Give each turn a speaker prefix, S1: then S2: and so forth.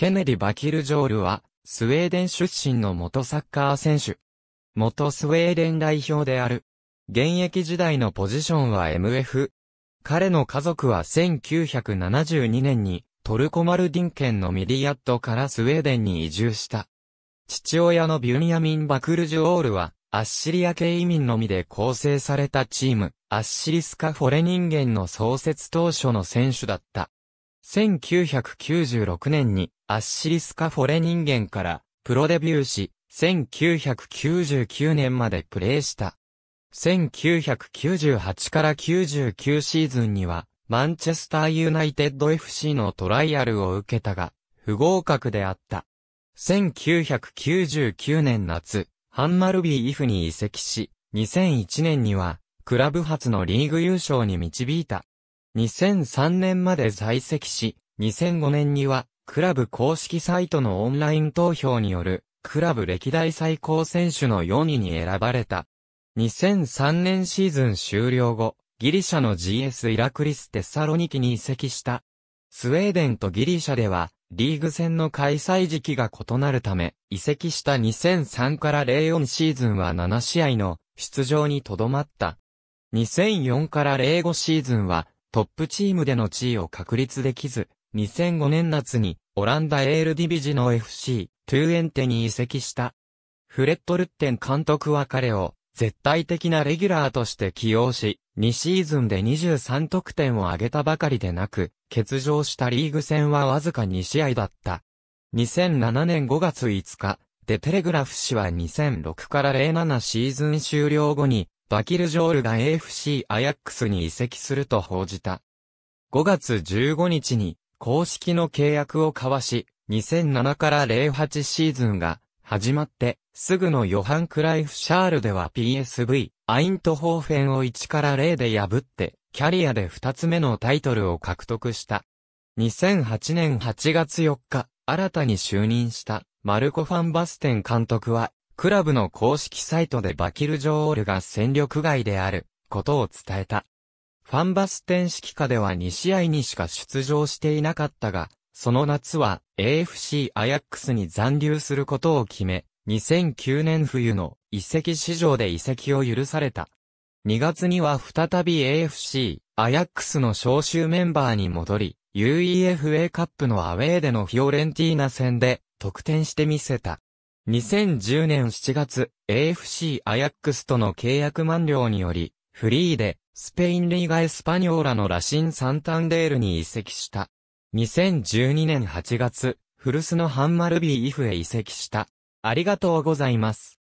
S1: ケネディ・バキルジョールは、スウェーデン出身の元サッカー選手。元スウェーデン代表である。現役時代のポジションは MF。彼の家族は1972年にトルコマルディン県のミディアットからスウェーデンに移住した。父親のビュニアミン・バクルジュオールは、アッシリア系移民のみで構成されたチーム、アッシリスカフォレ人間の創設当初の選手だった。1996年にアッシリスカフォレ人間からプロデビューし、1999年までプレーした。1998から99シーズンには、マンチェスターユナイテッド FC のトライアルを受けたが、不合格であった。1999年夏、ハンマルビーイフに移籍し、2001年には、クラブ初のリーグ優勝に導いた。2003年まで在籍し、2005年には、クラブ公式サイトのオンライン投票による、クラブ歴代最高選手の4位に選ばれた。2003年シーズン終了後、ギリシャの GS イラクリステサロニキに移籍した。スウェーデンとギリシャでは、リーグ戦の開催時期が異なるため、移籍した2003から04シーズンは7試合の出場にとどまった。2004から05シーズンはトップチームでの地位を確立できず、2005年夏にオランダエールディビジの FC、トゥーエンテに移籍した。フレット・ルッテン監督は彼を絶対的なレギュラーとして起用し、2シーズンで23得点を挙げたばかりでなく、欠場したリーグ戦はわずか2試合だった。2007年5月5日、デテレグラフ氏は2006から07シーズン終了後に、バキルジョールが AFC アヤックスに移籍すると報じた。5月15日に公式の契約を交わし、2007から08シーズンが始まって、すぐのヨハン・クライフ・シャールでは PSV、アイントホーフェンを1から0で破って、キャリアで2つ目のタイトルを獲得した。2008年8月4日、新たに就任した、マルコ・ファン・バステン監督はクラブの公式サイトでバキルジョールが戦力外であることを伝えた。ファンバステン指揮下では2試合にしか出場していなかったが、その夏は AFC アヤックスに残留することを決め、2009年冬の移籍市場で移籍を許された。2月には再び AFC アヤックスの招集メンバーに戻り、UEFA カップのアウェーでのフィオレンティーナ戦で得点してみせた。2010年7月、AFC アヤックスとの契約満了により、フリーで、スペインリーガエスパニョーラのラシン・サンタンデールに移籍した。2012年8月、フルスのハンマルビーイフへ移籍した。ありがとうございます。